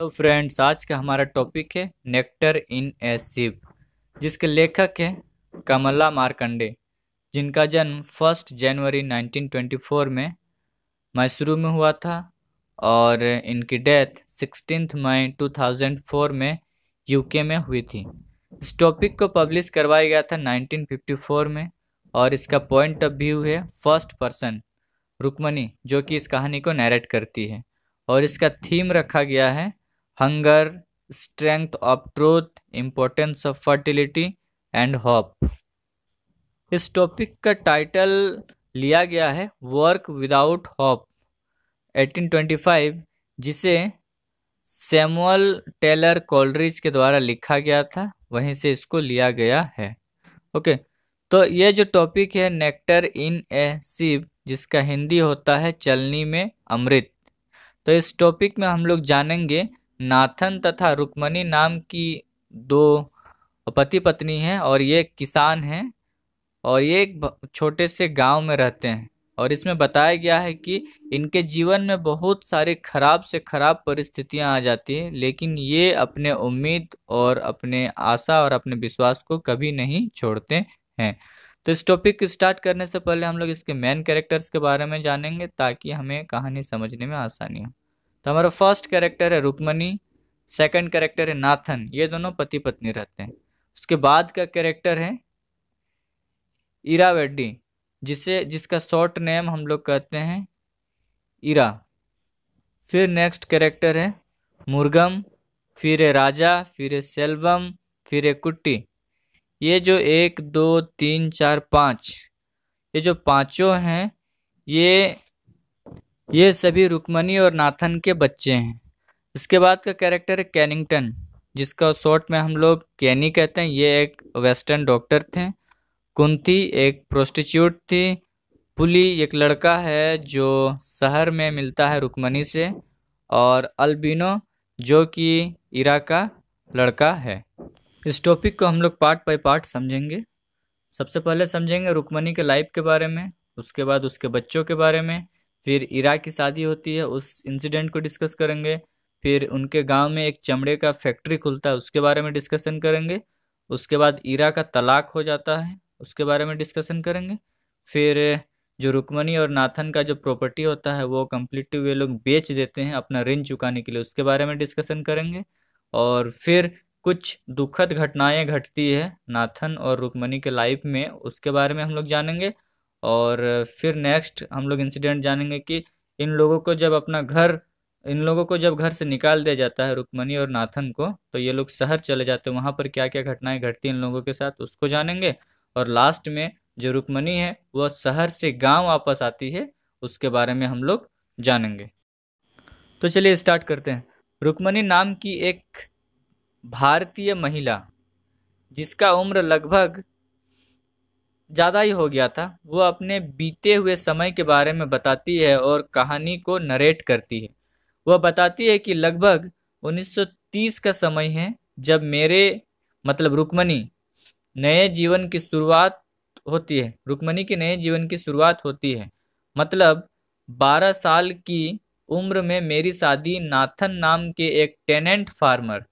तो फ्रेंड्स आज का हमारा टॉपिक है नेक्टर इन ए शिप जिसके लेखक है कमला मार्कंडे जिनका जन्म फर्स्ट जनवरी 1924 में मैसूरू में हुआ था और इनकी डेथ सिक्सटीन मई 2004 में यूके में हुई थी इस टॉपिक को पब्लिश करवाया गया था 1954 में और इसका पॉइंट ऑफ व्यू है फर्स्ट पर्सन रुक्मणी जो कि इस कहानी को नैरेट करती है और इसका थीम रखा गया है hunger strength of truth importance of fertility and hope इस टॉपिक का टाइटल लिया गया है वर्क विदाउट हॉप 1825 जिसे सैमुअल टेलर कॉलरिज के द्वारा लिखा गया था वहीं से इसको लिया गया है ओके तो ये जो टॉपिक है नेक्टर इन ए सीप जिसका हिंदी होता है चलनी में अमृत तो इस टॉपिक में हम लोग जानेंगे नाथन तथा रुक्मणी नाम की दो पति पत्नी हैं और ये किसान हैं और ये एक छोटे से गांव में रहते हैं और इसमें बताया गया है कि इनके जीवन में बहुत सारी खराब से खराब परिस्थितियां आ जाती हैं लेकिन ये अपने उम्मीद और अपने आशा और अपने विश्वास को कभी नहीं छोड़ते हैं तो इस टॉपिक को स्टार्ट करने से पहले हम लोग इसके मेन कैरेक्टर्स के बारे में जानेंगे ताकि हमें कहानी समझने में आसानी हो तो हमारा फर्स्ट कैरेक्टर है रुक्मणी सेकंड कैरेक्टर है नाथन ये दोनों पति पत्नी रहते हैं उसके बाद का कैरेक्टर है ईरा वेड्डी जिसे जिसका शॉर्ट नेम हम लोग कहते हैं इरा फिर नेक्स्ट कैरेक्टर है मुर्गम फिर है राजा फिर है सेल्वम फिर है कुट्टी ये जो एक दो तीन चार पाँच ये जो पाँचों हैं ये ये सभी रुक्मनी और नाथन के बच्चे हैं इसके बाद का कैरेक्टर है कैनिंगटन जिसका शॉर्ट में हम लोग कैनी कहते हैं ये एक वेस्टर्न डॉक्टर थे कुंती एक प्रोस्टिट्यूट थी पुली एक लड़का है जो शहर में मिलता है रुकमणी से और अल्बिनो जो कि इरा का लड़का है इस टॉपिक को हम लोग पार्ट बाय पार्ट समझेंगे सबसे पहले समझेंगे रुक्मनी के लाइफ के बारे में उसके बाद उसके बच्चों के बारे में फिर इरा की शादी होती है उस इंसिडेंट को डिस्कस करेंगे फिर उनके गांव में एक चमड़े का फैक्ट्री खुलता है उसके बारे में डिस्कशन करेंगे उसके बाद इरा का तलाक हो जाता है उसके बारे में डिस्कशन करेंगे फिर जो रुकमणी और नाथन का जो प्रॉपर्टी होता है वो कम्प्लीटली वे लोग बेच देते हैं अपना ऋण चुकाने के लिए उसके बारे में डिस्कशन करेंगे और फिर कुछ दुखद घटनाएं घटती है नाथन और रुकमणी के लाइफ में उसके बारे में हम लोग जानेंगे और फिर नेक्स्ट हम लोग इंसिडेंट जानेंगे कि इन लोगों को जब अपना घर इन लोगों को जब घर से निकाल दिया जाता है रुक्मणी और नाथन को तो ये लोग शहर चले जाते हैं वहाँ पर क्या क्या घटनाएं घटती हैं इन लोगों के साथ उसको जानेंगे और लास्ट में जो रुक्मणी है वह शहर से गांव वापस आती है उसके बारे में हम लोग जानेंगे तो चलिए स्टार्ट करते हैं रुक्मणी नाम की एक भारतीय महिला जिसका उम्र लगभग ज़्यादा ही हो गया था वो अपने बीते हुए समय के बारे में बताती है और कहानी को नरेट करती है वह बताती है कि लगभग 1930 का समय है जब मेरे मतलब रुक्मणी नए जीवन की शुरुआत होती है रुक्मणी के नए जीवन की शुरुआत होती है मतलब 12 साल की उम्र में मेरी शादी नाथन नाम के एक टेनेंट फार्मर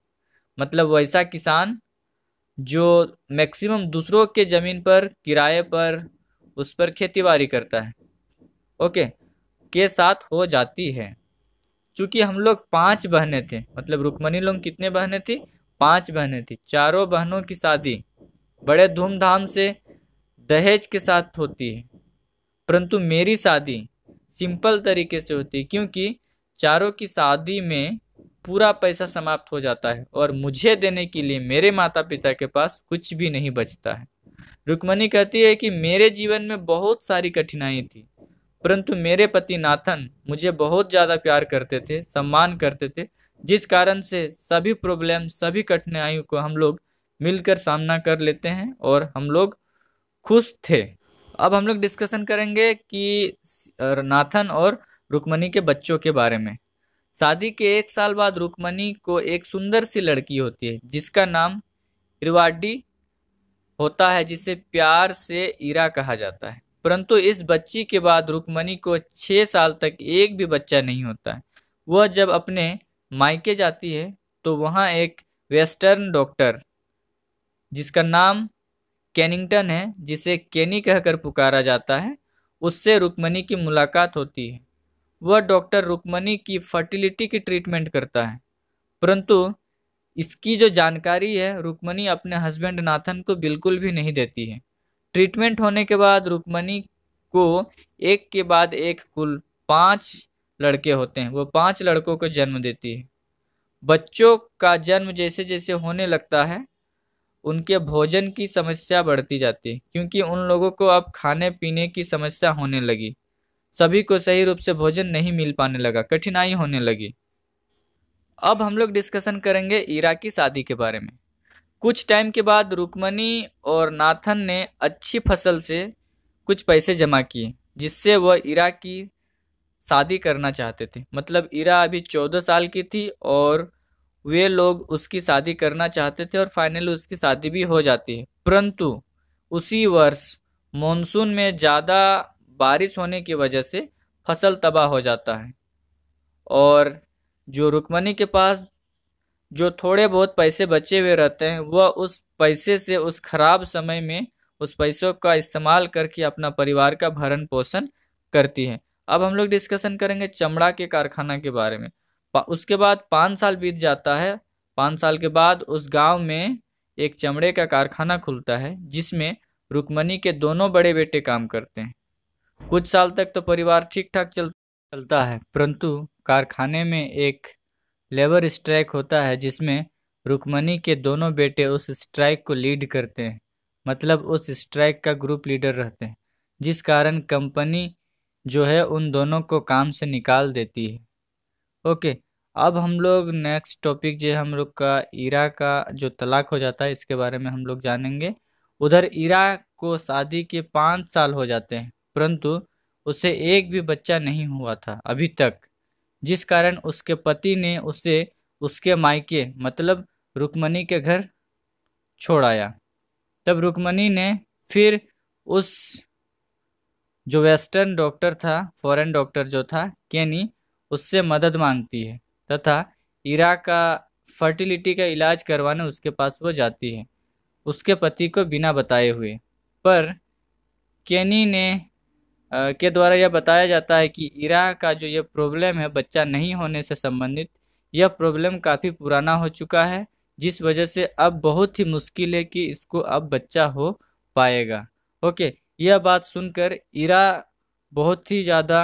मतलब वैसा किसान जो मैक्सिमम दूसरों के ज़मीन पर किराए पर उस पर खेती बाड़ी करता है ओके के साथ हो जाती है चूँकि हम लोग पांच बहने थे मतलब रुकमणी लोग कितने बहनें थी पांच बहनें थी चारों बहनों की शादी बड़े धूमधाम से दहेज के साथ होती है परंतु मेरी शादी सिंपल तरीके से होती है क्योंकि चारों की शादी में पूरा पैसा समाप्त हो जाता है और मुझे देने के लिए मेरे माता पिता के पास कुछ भी नहीं बचता है रुक्मणी कहती है कि मेरे जीवन में बहुत सारी कठिनाई थी परंतु मेरे पति नाथन मुझे बहुत ज़्यादा प्यार करते थे सम्मान करते थे जिस कारण से सभी प्रॉब्लम सभी कठिनाइयों को हम लोग मिलकर सामना कर लेते हैं और हम लोग खुश थे अब हम लोग डिस्कशन करेंगे कि नाथन और रुक्मणी के बच्चों के बारे में शादी के एक साल बाद रुक्मणी को एक सुंदर सी लड़की होती है जिसका नाम इरवाडी होता है जिसे प्यार से इरा कहा जाता है परंतु इस बच्ची के बाद रुक्मणी को छः साल तक एक भी बच्चा नहीं होता है वह जब अपने मायके जाती है तो वहाँ एक वेस्टर्न डॉक्टर जिसका नाम कैनिंगटन है जिसे कैनी कहकर पुकारा जाता है उससे रुक्मणी की मुलाकात होती है वह डॉक्टर रुकमणी की फर्टिलिटी की ट्रीटमेंट करता है परंतु इसकी जो जानकारी है रुकमणी अपने हस्बैंड नाथन को बिल्कुल भी नहीं देती है ट्रीटमेंट होने के बाद रुकमणी को एक के बाद एक कुल पाँच लड़के होते हैं वो पाँच लड़कों को जन्म देती है बच्चों का जन्म जैसे जैसे होने लगता है उनके भोजन की समस्या बढ़ती जाती है क्योंकि उन लोगों को अब खाने पीने की समस्या होने लगी सभी को सही रूप से भोजन नहीं मिल पाने लगा कठिनाई होने लगी अब हम लोग डिस्कशन करेंगे ईरा की शादी के बारे में कुछ टाइम के बाद रुकमणी और नाथन ने अच्छी फसल से कुछ पैसे जमा किए जिससे वह ईरा की शादी करना चाहते थे मतलब ईरा अभी चौदह साल की थी और वे लोग उसकी शादी करना चाहते थे और फाइनल उसकी शादी भी हो जाती है परंतु उसी वर्ष मानसून में ज़्यादा बारिश होने की वजह से फसल तबाह हो जाता है और जो रुकमणी के पास जो थोड़े बहुत पैसे बचे हुए रहते हैं वह उस पैसे से उस खराब समय में उस पैसों का इस्तेमाल करके अपना परिवार का भरण पोषण करती है अब हम लोग डिस्कशन करेंगे चमड़ा के कारखाना के बारे में उसके बाद पाँच साल बीत जाता है पाँच साल के बाद उस गांव में एक चमड़े का कारखाना खुलता है जिसमें रुकमणी के दोनों बड़े बेटे काम करते हैं कुछ साल तक तो परिवार ठीक ठाक चल चलता है परंतु कारखाने में एक लेबर स्ट्राइक होता है जिसमें रुकमणी के दोनों बेटे उस स्ट्राइक को लीड करते हैं मतलब उस स्ट्राइक का ग्रुप लीडर रहते हैं जिस कारण कंपनी जो है उन दोनों को काम से निकाल देती है ओके अब हम लोग नेक्स्ट टॉपिक जो है हम लोग का ईरा का जो तलाक हो जाता है इसके बारे में हम लोग जानेंगे उधर ईरा को शादी के पाँच साल हो जाते हैं परंतु उसे एक भी बच्चा नहीं हुआ था अभी तक जिस कारण उसके पति ने उसे उसके मायके मतलब रुक्मणी के घर छोड़ाया तब रुक्मणी ने फिर उस जो वेस्टर्न डॉक्टर था फॉरेन डॉक्टर जो था केनी उससे मदद मांगती है तथा ईरा का फर्टिलिटी का इलाज करवाने उसके पास वो जाती है उसके पति को बिना बताए हुए पर केनी ने के द्वारा यह बताया जाता है कि इरा का जो यह प्रॉब्लम है बच्चा नहीं होने से संबंधित यह प्रॉब्लम काफ़ी पुराना हो चुका है जिस वजह से अब बहुत ही मुश्किल है कि इसको अब बच्चा हो पाएगा ओके यह बात सुनकर इरा बहुत ही ज़्यादा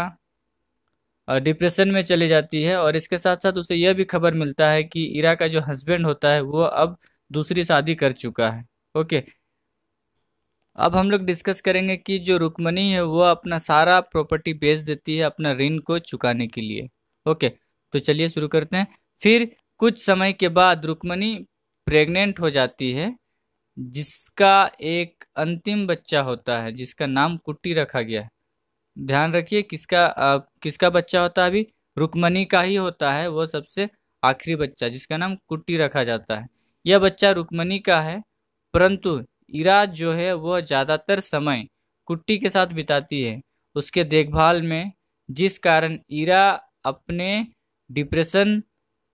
डिप्रेशन में चली जाती है और इसके साथ साथ उसे यह भी खबर मिलता है कि इरा का जो हस्बैंड होता है वो अब दूसरी शादी कर चुका है ओके अब हम लोग डिस्कस करेंगे कि जो रुकमणी है वो अपना सारा प्रॉपर्टी बेच देती है अपना ऋण को चुकाने के लिए ओके तो चलिए शुरू करते हैं फिर कुछ समय के बाद रुक्मणी प्रेग्नेंट हो जाती है जिसका एक अंतिम बच्चा होता है जिसका नाम कुट्टी रखा गया है ध्यान रखिए किसका आ, किसका बच्चा होता है अभी रुक्मणी का ही होता है वो सबसे आखिरी बच्चा जिसका नाम कुट्टी रखा जाता है यह बच्चा रुक्मणी का है परंतु इरा जो है वह ज़्यादातर समय कुट्टी के साथ बिताती है उसके देखभाल में जिस कारण ईरा अपने डिप्रेशन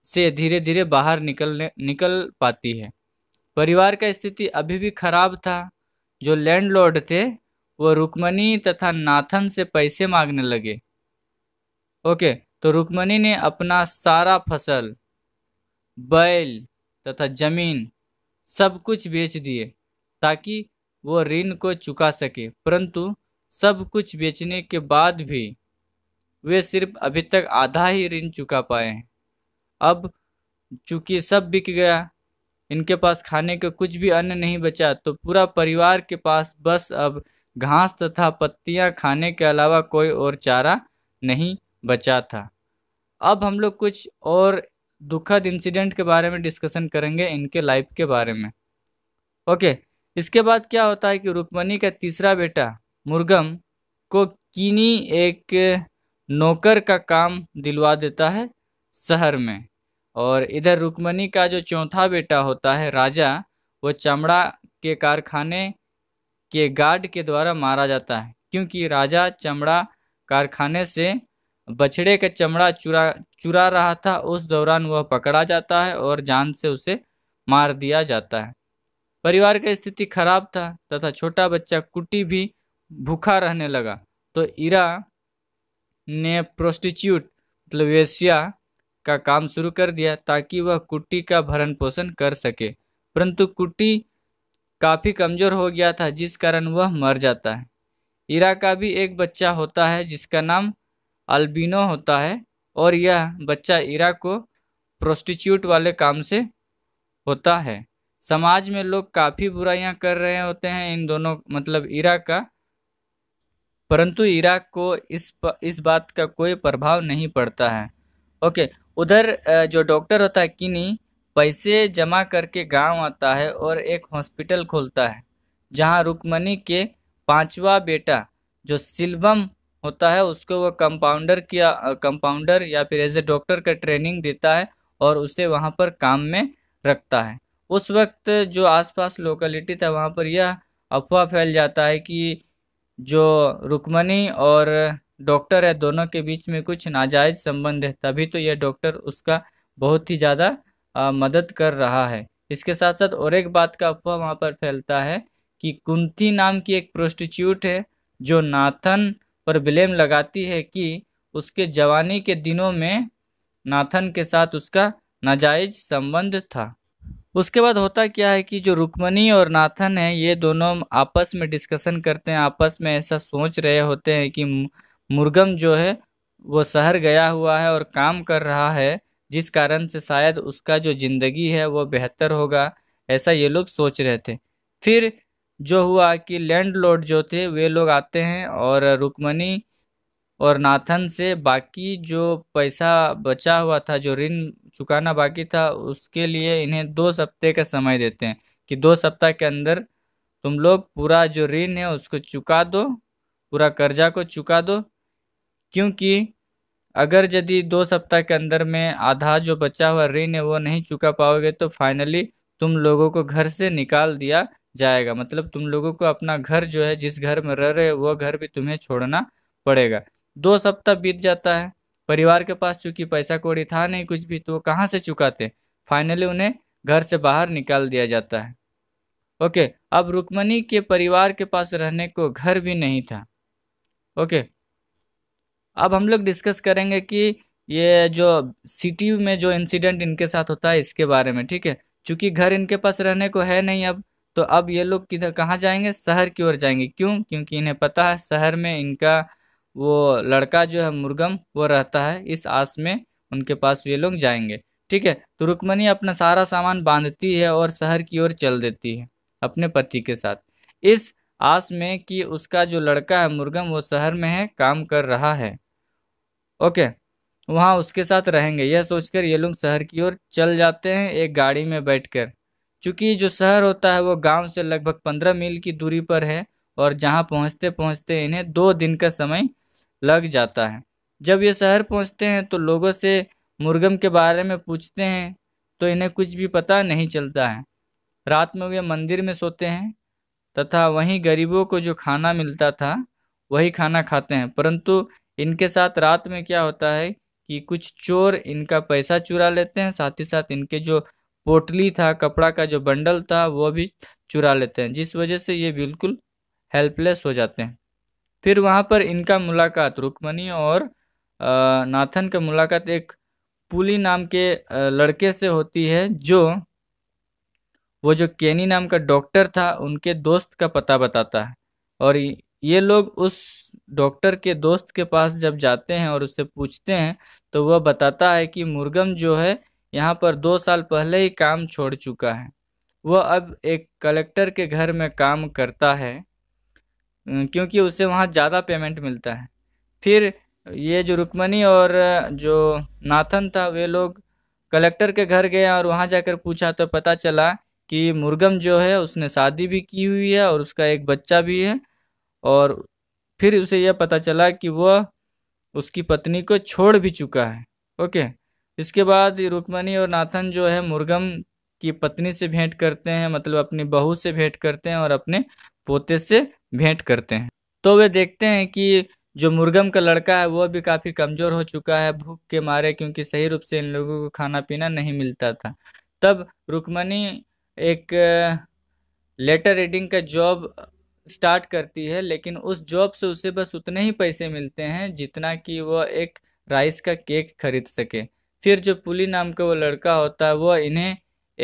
से धीरे धीरे बाहर निकलने निकल पाती है परिवार का स्थिति अभी भी खराब था जो लैंडलॉर्ड थे वह रुक्मणी तथा नाथन से पैसे मांगने लगे ओके तो रुक्मणी ने अपना सारा फसल बैल तथा जमीन सब कुछ बेच दिए ताकि वो ऋण को चुका सके परंतु सब कुछ बेचने के बाद भी वे सिर्फ अभी तक आधा ही ऋण चुका पाए हैं अब चूंकि सब बिक गया इनके पास खाने का कुछ भी अन्न नहीं बचा तो पूरा परिवार के पास बस अब घास तथा पत्तियां खाने के अलावा कोई और चारा नहीं बचा था अब हम लोग कुछ और दुखद इंसिडेंट के बारे में डिस्कशन करेंगे इनके लाइफ के बारे में ओके इसके बाद क्या होता है कि रुक्मणी का तीसरा बेटा मुर्गम को कीनी एक नौकर का काम दिलवा देता है शहर में और इधर रुक्मणी का जो चौथा बेटा होता है राजा वो चमड़ा के कारखाने के गार्ड के द्वारा मारा जाता है क्योंकि राजा चमड़ा कारखाने से बछड़े का चमड़ा चुरा चुरा रहा था उस दौरान वह पकड़ा जाता है और जान से उसे मार दिया जाता है परिवार का स्थिति खराब था तथा छोटा बच्चा कुटी भी भूखा रहने लगा तो ईरा ने प्रोस्टिट्यूट मतलब वेश्या का काम शुरू कर दिया ताकि वह कुटी का भरण पोषण कर सके परंतु कुटी काफ़ी कमज़ोर हो गया था जिस कारण वह मर जाता है ईरा का भी एक बच्चा होता है जिसका नाम अल्बिनो होता है और यह बच्चा ईरा को प्रोस्टिट्यूट वाले काम से होता है समाज में लोग काफ़ी बुराइयां कर रहे होते हैं इन दोनों मतलब इराक का परंतु इराक को इस प, इस बात का कोई प्रभाव नहीं पड़ता है ओके उधर जो डॉक्टर होता है किनी पैसे जमा करके गांव आता है और एक हॉस्पिटल खोलता है जहां रुकमणी के पांचवा बेटा जो सिल्वम होता है उसको वो कंपाउंडर किया कंपाउंडर या फिर एज ए डॉक्टर का ट्रेनिंग देता है और उसे वहाँ पर काम में रखता है उस वक्त जो आसपास लोकेलिटी था वहाँ पर यह अफवाह फैल जाता है कि जो रुकमनी और डॉक्टर है दोनों के बीच में कुछ नाजायज संबंध है तभी तो यह डॉक्टर उसका बहुत ही ज़्यादा मदद कर रहा है इसके साथ साथ और एक बात का अफवाह वहाँ पर फैलता है कि कुंती नाम की एक प्रोस्टिट्यूट है जो नाथन पर ब्लेम लगाती है कि उसके जवानी के दिनों में नाथन के साथ उसका नाजायज संबंध था उसके बाद होता क्या है कि जो रुक्मणी और नाथन है ये दोनों आपस में डिस्कशन करते हैं आपस में ऐसा सोच रहे होते हैं कि मुर्गम जो है वो शहर गया हुआ है और काम कर रहा है जिस कारण से शायद उसका जो ज़िंदगी है वो बेहतर होगा ऐसा ये लोग सोच रहे थे फिर जो हुआ कि लैंडलॉर्ड जो थे वे लोग आते हैं और रुक्मणी और नाथन से बाकी जो पैसा बचा हुआ था जो ऋण चुकाना बाकी था उसके लिए इन्हें दो सप्ताह का समय देते हैं कि दो सप्ताह के अंदर तुम लोग पूरा जो ऋण है उसको चुका दो पूरा कर्जा को चुका दो क्योंकि अगर यदि दो सप्ताह के अंदर में आधा जो बचा हुआ ऋण है वो नहीं चुका पाओगे तो फाइनली तुम लोगों को घर से निकाल दिया जाएगा मतलब तुम लोगों को अपना घर जो है जिस घर में रह रहे हो वह घर भी तुम्हें छोड़ना पड़ेगा दो सप्ताह बीत जाता है परिवार के पास चूंकि पैसा कौड़ी था नहीं कुछ भी तो कहाँ से चुकाते फाइनली उन्हें घर से बाहर निकाल दिया जाता है ओके अब रुक्मणी के परिवार के पास रहने को घर भी नहीं था ओके अब हम लोग डिस्कस करेंगे कि ये जो सिटी में जो इंसिडेंट इनके साथ होता है इसके बारे में ठीक है चूंकि घर इनके पास रहने को है नहीं अब तो अब ये लोग किधर कहाँ जाएंगे शहर की ओर जाएंगे क्यों क्योंकि इन्हें पता है शहर में इनका वो लड़का जो है मुर्गम वो रहता है इस आस में उनके पास ये लोग जाएंगे ठीक है तो रुक्मणी अपना सारा सामान बांधती है और शहर की ओर चल देती है अपने पति के साथ इस आस में कि उसका जो लड़का है मुर्गम वो शहर में है काम कर रहा है ओके वहाँ उसके साथ रहेंगे यह सोचकर ये लोग शहर की ओर चल जाते हैं एक गाड़ी में बैठकर चूँकि जो शहर होता है वो गांव से लगभग पंद्रह मील की दूरी पर है और जहाँ पहुँचते पहुँचते इन्हें दो दिन का समय लग जाता है जब ये शहर पहुंचते हैं तो लोगों से मुर्गम के बारे में पूछते हैं तो इन्हें कुछ भी पता नहीं चलता है रात में वे मंदिर में सोते हैं तथा वहीं गरीबों को जो खाना मिलता था वही खाना खाते हैं परंतु इनके साथ रात में क्या होता है कि कुछ चोर इनका पैसा चुरा लेते हैं साथ ही साथ इनके जो पोटली था कपड़ा का जो बंडल था वो भी चुरा लेते हैं जिस वजह से ये बिल्कुल हेल्पलेस हो जाते हैं फिर वहाँ पर इनका मुलाकात रुक्मणी और नाथन का मुलाकात एक पुली नाम के लड़के से होती है जो वो जो केनी नाम का डॉक्टर था उनके दोस्त का पता बताता है और ये लोग उस डॉक्टर के दोस्त के पास जब जाते हैं और उससे पूछते हैं तो वह बताता है कि मुर्गम जो है यहाँ पर दो साल पहले ही काम छोड़ चुका है वह अब एक कलेक्टर के घर में काम करता है क्योंकि उसे वहाँ ज़्यादा पेमेंट मिलता है फिर ये जो रुक्मणी और जो नाथन था वे लोग कलेक्टर के घर गए और वहाँ जाकर पूछा तो पता चला कि मुर्गम जो है उसने शादी भी की हुई है और उसका एक बच्चा भी है और फिर उसे यह पता चला कि वह उसकी पत्नी को छोड़ भी चुका है ओके इसके बाद रुक्मणी और नाथन जो है मुर्गम की पत्नी से भेंट करते हैं मतलब अपनी बहू से भेंट करते हैं और अपने पोते से भेंट करते हैं तो वे देखते हैं कि जो मुर्गम का लड़का है वह भी काफ़ी कमज़ोर हो चुका है भूख के मारे क्योंकि सही रूप से इन लोगों को खाना पीना नहीं मिलता था तब रुकमणी एक लेटर रीडिंग का जॉब स्टार्ट करती है लेकिन उस जॉब से उसे बस उतने ही पैसे मिलते हैं जितना कि वह एक राइस का केक खरीद सके फिर जो पुली नाम का वो लड़का होता है वह इन्हें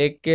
एक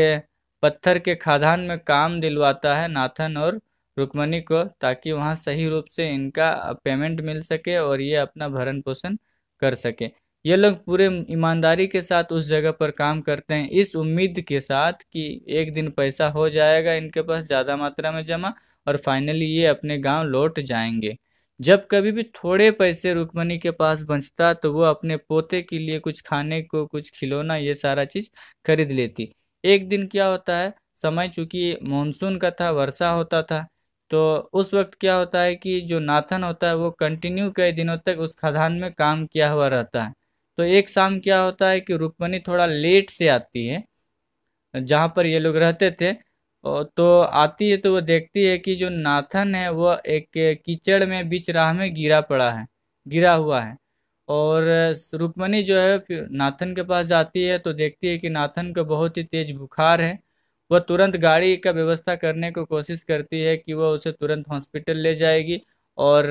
पत्थर के खादान में काम दिलवाता है नाथन और रुक्मणी को ताकि वहाँ सही रूप से इनका पेमेंट मिल सके और ये अपना भरण पोषण कर सके ये लोग पूरे ईमानदारी के साथ उस जगह पर काम करते हैं इस उम्मीद के साथ कि एक दिन पैसा हो जाएगा इनके पास ज़्यादा मात्रा में जमा और फाइनली ये अपने गांव लौट जाएंगे जब कभी भी थोड़े पैसे रुक्मणी के पास बचता तो वो अपने पोते के लिए कुछ खाने को कुछ खिलौना ये सारा चीज़ खरीद लेती एक दिन क्या होता है समय चूँकि मानसून का था वर्षा होता था तो उस वक्त क्या होता है कि जो नाथन होता है वो कंटिन्यू कई दिनों तक उस खदान में काम किया हुआ रहता है तो एक शाम क्या होता है कि रुक्मणी थोड़ा लेट से आती है जहाँ पर ये लोग रहते थे तो आती है तो वो देखती है कि जो नाथन है वो एक कीचड़ में बीच राह में गिरा पड़ा है गिरा हुआ है और रुक्मणी जो है नाथन के पास जाती है तो देखती है कि नाथन को बहुत ही तेज बुखार है वह तुरंत गाड़ी का व्यवस्था करने को कोशिश करती है कि वह उसे तुरंत हॉस्पिटल ले जाएगी और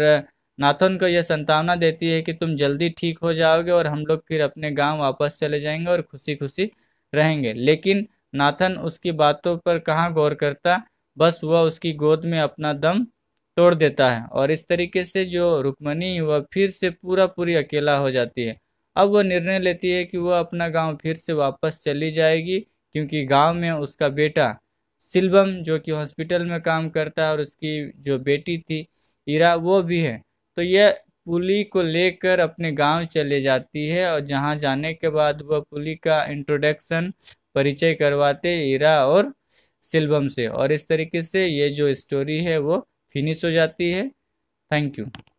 नाथन को यह संतावना देती है कि तुम जल्दी ठीक हो जाओगे और हम लोग फिर अपने गांव वापस चले जाएंगे और खुशी खुशी रहेंगे लेकिन नाथन उसकी बातों पर कहाँ गौर करता बस वह उसकी गोद में अपना दम तोड़ देता है और इस तरीके से जो रुक्मणी वह फिर से पूरा पूरी अकेला हो जाती है अब वह निर्णय लेती है कि वह अपना गांव फिर से वापस चली जाएगी क्योंकि गांव में उसका बेटा सिल्वम जो कि हॉस्पिटल में काम करता है और उसकी जो बेटी थी ईरा वो भी है तो यह पुली को लेकर अपने गांव चले जाती है और जहां जाने के बाद वह पुली का इंट्रोडक्शन परिचय करवाते इरा और सिल्वम से और इस तरीके से ये जो स्टोरी है वो फिनिश हो जाती है थैंक यू